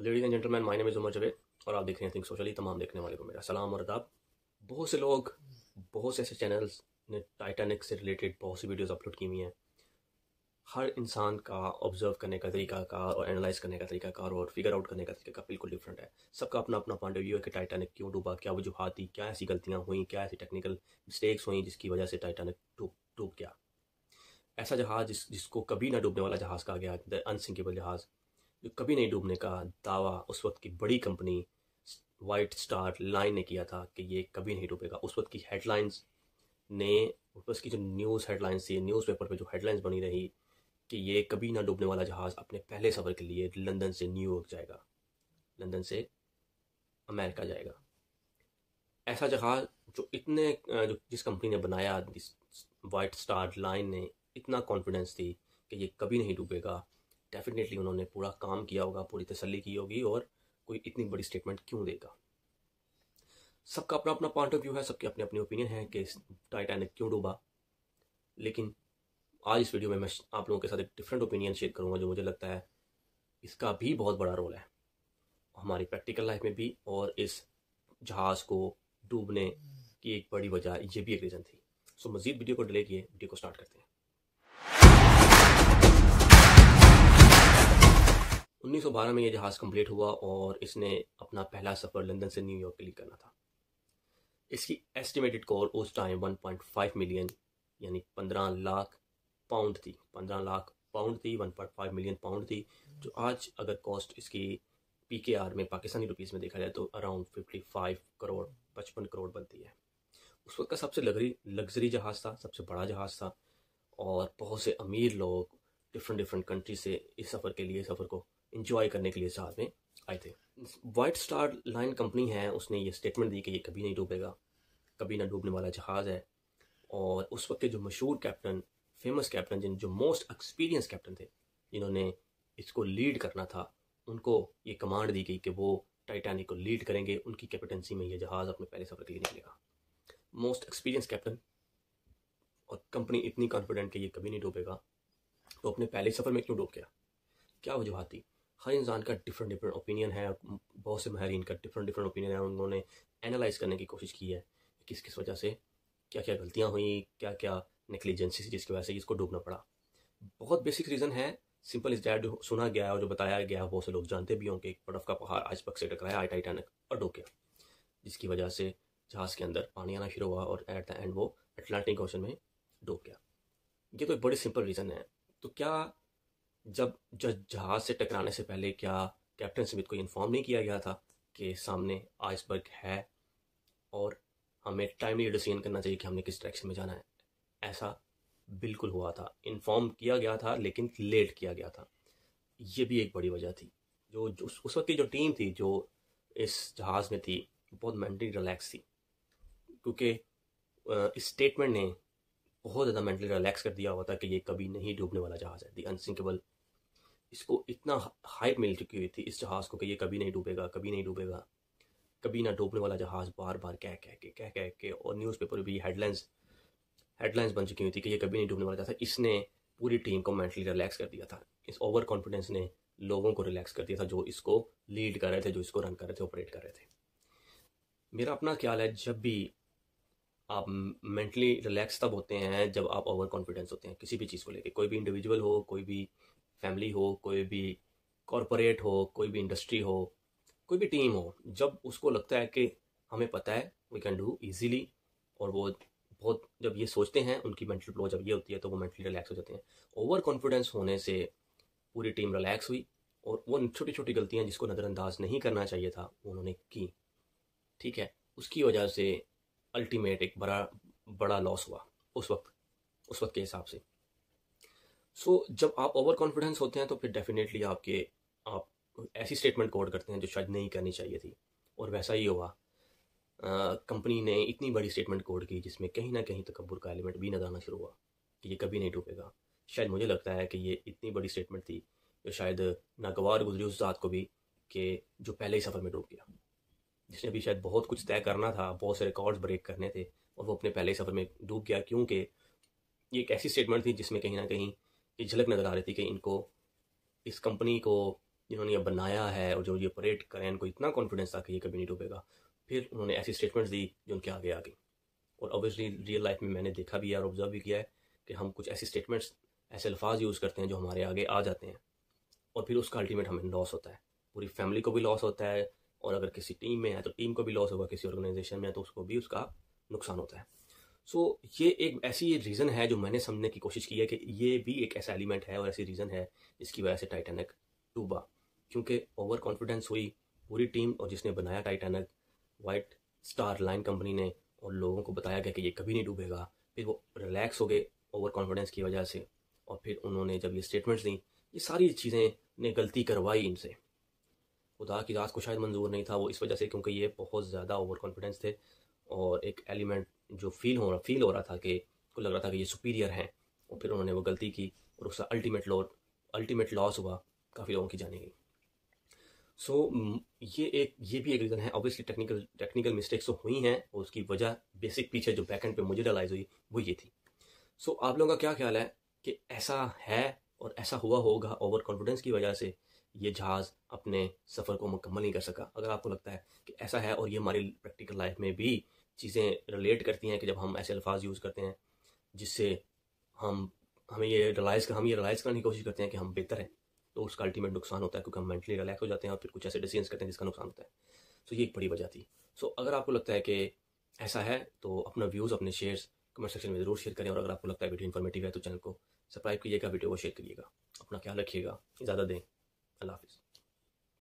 ladies and gentleman मायने में जुमर जवेद और आप देख रहे हैं थिंक सोशली तमाम देखने वाले को मेरा सलाम और अदाब बहुत से लोग बहुत से ऐसे चैनल्स ने टाइटैनिक से रिलेटेड बहुत सी वीडियोस अपलोड की हुई हैं हर इंसान का ऑब्जर्व करने का तरीका का और एनालाइज करने का तरीका का और फिगर आउट करने का तरीका का बिल्कुल डिफरेंट है सबका अपना अपना पॉइंट ऑफ व्यू है कि टाइटैनिक क्यों डूबा क्या वजूहत थी क्या ऐसी गलतियाँ हुई क्या ऐसी टेक्निकल मिस्टेक्स हुई जिसकी वजह से टाइटैनिक डूब डूब गया ऐसा जहाज़ जिस जिसको कभी ना डूबने वाला जहाज़ कहा गया द अनसिंकेबल जहाज़ जो कभी नहीं डूबने का दावा उस वक्त की बड़ी कंपनी वाइट स्टार लाइन ने किया था कि ये कभी नहीं डूबेगा उस वक्त की हेडलाइंस ने उस वक्त की जो न्यूज़ हेडलाइंस थी न्यूज़ पेपर पर जो हेडलाइंस बनी रही कि ये कभी ना डूबने वाला जहाज़ अपने पहले सफ़र के लिए लंदन से न्यूयॉर्क जाएगा लंदन से अमेरिका जाएगा ऐसा जहाज जो इतने जो जिस कंपनी ने बनाया जिस वाइट स्टार लाइन ने इतना कॉन्फिडेंस थी कि ये कभी नहीं डूबेगा डेफिनेटली उन्होंने पूरा काम किया होगा पूरी तसल्ली की होगी और कोई इतनी बड़ी स्टेटमेंट क्यों देगा सबका अपना अपना पॉइंट ऑफ व्यू है सबके अपने अपने ओपिनियन है कि टाइटैनिक क्यों डूबा लेकिन आज इस वीडियो में मैं आप लोगों के साथ एक डिफरेंट ओपिनियन शेयर करूंगा जो मुझे लगता है इसका भी बहुत बड़ा रोल है हमारी प्रैक्टिकल लाइफ में भी और इस जहाज़ को डूबने की एक बड़ी वजह ये भी एक रीज़न थी सो मज़ीद वीडियो को डिले किए वीडियो को स्टार्ट करते हैं 1912 में यह जहाज़ कंप्लीट हुआ और इसने अपना पहला सफ़र लंदन से न्यूयॉर्क के लिए करना था इसकी एस्टिमेटेड कॉर उस टाइम 1.5 मिलियन यानी 15 लाख पाउंड थी 15 लाख पाउंड थी 1.5 मिलियन पाउंड थी जो आज अगर कॉस्ट इसकी पी में पाकिस्तानी रुपीज़ में देखा जाए तो अराउंड 55 करोड़ पचपन करोड़ बनती है उस वक्त का सबसे लगरी लग्जरी जहाज़ था सबसे बड़ा जहाज़ था और बहुत से अमीर लोग डिफरेंट डिफरेंट कंट्री से इस सफ़र के लिए सफ़र को इंजॉय करने के लिए साथ में आए थे वाइट स्टार लाइन कंपनी है उसने ये स्टेटमेंट दी कि ये कभी नहीं डूबेगा कभी ना डूबने वाला जहाज़ है और उस वक्त के जो मशहूर कैप्टन फेमस कैप्टन जिन जो मोस्ट एक्सपीरियंस कैप्टन थे जिन्होंने इसको लीड करना था उनको ये कमांड दी गई कि वो टाइटैनिक को लीड करेंगे उनकी कैप्टनसी में ये जहाज़ अपने पहले सफ़र के लिए निकलेगा मोस्ट एक्सपीरियंस कैप्टन और कंपनी इतनी कॉन्फिडेंट कि ये कभी नहीं डूबेगा तो अपने पहले सफ़र में क्यों डूब गया क्या वजूहत थी हर इंसान का डिफरेंट डिफरेंट ओपिनियन है बहुत से माहरीन का डिफरेंट डिफरेंट ओपिनियन है उन्होंने एनालाइज करने की कोशिश की है किस किस वजह से क्या क्या गलतियाँ हुई क्या क्या थी जिसकी वजह से इसको डूबना पड़ा बहुत बेसिक रीज़न है सिंपल इस डैट सुना गया और जो बताया गया बहुत से लोग जानते भी होंगे एक बर्फ का पहाड़ आज पक से टकराया आई टाइटन और डूब गया जिसकी वजह से जहाज़ के अंदर पानी आना शुरू हुआ और एट द एंड वो अटलांटिक ओशन में डूब गया ये तो एक बड़ी सिंपल रीज़न है तो क्या जब जज जहाज से टकराने से पहले क्या कैप्टन स्मिथ को इन्फॉर्म नहीं किया गया था कि सामने आइसबर्ग है और हमें टाइमली डिसीजन करना चाहिए कि हमने किस डायरेक्शन में जाना है ऐसा बिल्कुल हुआ था इन्फॉर्म किया गया था लेकिन लेट किया गया था ये भी एक बड़ी वजह थी जो, जो उस वक्त की जो टीम थी जो इस जहाज़ में थी बहुत मेंटली रिलैक्स थी क्योंकि इस स्टेटमेंट ने बहुत ज़्यादा मेंटली रिलैक्स कर दिया हुआ था कि ये कभी नहीं डूबने वाला जहाज़ है दी अनसिंकेबल इसको इतना हाइप मिल चुकी हुई थी इस जहाज़ को कि ये कभी नहीं डूबेगा कभी नहीं डूबेगा कभी ना डूबने वाला जहाज़ बार बार कह कह के कह कह के और न्यूज़पेपर भी हेडलाइंस हेडलाइंस बन चुकी हुई थी कि ये कभी नहीं डूबने वाला था इसने पूरी टीम को मेंटली रिलैक्स कर दिया था इस ओवर कॉन्फिडेंस ने लोगों को रिलैक्स कर दिया था जो इसको लीड कर रहे थे जो इसको रन कर रहे थे ऑपरेट कर रहे थे मेरा अपना ख्याल है जब भी आप मेंटली रिलैक्स तब होते हैं जब आप ओवर कॉन्फिडेंस होते हैं किसी भी चीज़ को लेके कोई भी इंडिविजुअल हो कोई भी फैमिली हो कोई भी कॉरपोरेट हो कोई भी इंडस्ट्री हो कोई भी टीम हो जब उसको लगता है कि हमें पता है वी कैन डू ईजीली और वो बहुत जब ये सोचते हैं उनकी मेंटल फ्लो जब ये होती है तो वो मेंटली रिलैक्स हो जाते हैं ओवर कॉन्फिडेंस होने से पूरी टीम रिलैक्स हुई और वो छोटी छोटी गलतियां जिसको नज़रअंदाज नहीं करना चाहिए था उन्होंने की ठीक है उसकी वजह से अल्टीमेट एक बड़ा बड़ा लॉस हुआ उस वक्त उस वक्त के हिसाब से सो so, जब आप ओवर कॉन्फिडेंस होते हैं तो फिर डेफिनेटली आपके आप ऐसी स्टेटमेंट कोड करते हैं जो शायद नहीं करनी चाहिए थी और वैसा ही हुआ कंपनी ने इतनी बड़ी स्टेटमेंट कोड की जिसमें कहीं ना कहीं तकबर का एलिमेंट भी नजर आना शुरू हुआ कि ये कभी नहीं डूबेगा शायद मुझे लगता है कि ये इतनी बड़ी स्टेटमेंट थी जो शायद नागवार गुजरी उस रात को भी कि जो पहले ही सफ़र में डूब गया जिसने भी शायद बहुत कुछ तय करना था बहुत से रिकॉर्ड्स ब्रेक करने थे और वो अपने पहले ही सफ़र में डूब गया क्योंकि ये एक ऐसी स्टेटमेंट थी जिसमें कहीं ना कहीं की झलक नज़र आ रही थी कि इनको इस कंपनी को जिन्होंने ये बनाया है और जो ये ऑपरेट करें इनको इतना कॉन्फिडेंस था कि ये कभी नहीं डूबेगा फिर उन्होंने ऐसी स्टेटमेंट्स दी जो उनके आगे आ गई और ऑब्वियसली रियल लाइफ में मैंने देखा भी है और ऑब्जर्व भी किया है कि हम कुछ ऐसी स्टेटमेंट्स ऐसे अल्फाज यूज़ करते हैं जो हमारे आगे आ जाते हैं और फिर उसका अल्टीमेट हमें लॉस होता है पूरी फैमिली को भी लॉस होता है और अगर किसी टीम में है तो टीम को भी लॉस होगा किसी ऑर्गेनाइजेशन में है तो उसको भी उसका नुकसान होता है सो so, ये एक ऐसी रीज़न है जो मैंने समझने की कोशिश की है कि ये भी एक ऐसा एलिमेंट है और ऐसी रीज़न है जिसकी वजह से टाइटैनिक डूबा क्योंकि ओवर कॉन्फिडेंस हुई पूरी टीम और जिसने बनाया Titanic White Star Line company ने और लोगों को बताया गया कि ये कभी नहीं डूबेगा फिर वो रिलैक्स हो गए ओवर कॉन्फिडेंस की वजह से और फिर उन्होंने जब ये स्टेटमेंट्स दी ये सारी चीज़ें ने गलती करवाई इनसे खुदा की रात को शायद मंजूर नहीं था वो इस वजह से क्योंकि ये बहुत ज़्यादा ओवर कॉन्फिडेंस थे और एक एलिमेंट जो फील हो रहा फील हो रहा था कि को लग रहा था कि ये सुपीरियर हैं और फिर उन्होंने वो गलती की और उसका अल्टीमेट लॉ अल्टीमेट लॉस हुआ काफ़ी लोगों की जाने गई सो so, ये एक ये भी एक रीज़न है ऑब्वियसली टेक्निकल टेक्निकल मिस्टेक्स तो हुई हैं और उसकी वजह बेसिक पीछे जो एंड पे मुझे रियलाइज़ हुई वो ये थी सो so, आप लोगों का क्या ख्याल है कि ऐसा है और ऐसा हुआ होगा ओवर कॉन्फिडेंस की वजह से ये जहाज़ अपने सफ़र को मुकम्मल नहीं कर सका अगर आपको लगता है कि ऐसा है और ये हमारी प्रैक्टिकल लाइफ में भी चीज़ें रिलेट करती हैं कि जब हम ऐसे अल्फाज यूज़ करते हैं जिससे हम हमें ये रिलाइज़ हम ये रिलाइज़ करने की कोशिश करते हैं कि हम बेहतर हैं तो उसका अल्टीमेट नुकसान होता है क्योंकि हम मेंटली रिलैक्स हो जाते हैं और फिर कुछ ऐसे डिसीजन करते हैं जिसका नुकसान होता है सो ये एक बड़ी वजह थी सो अगर आपको लगता है कि ऐसा है तो अपना व्यूज़ अपने शेयर्स कमेंट सेक्शन में ज़रूर शेयर करें और अगर आपको लगता है वीडियो इन्फॉर्मेटिव है तो चैनल को सब्सक्राइब कीजिएगा वीडियो को शेयर करिएगा अपना ख्याल रखिएगा ज़्यादा दें अल्लाह हाफिज़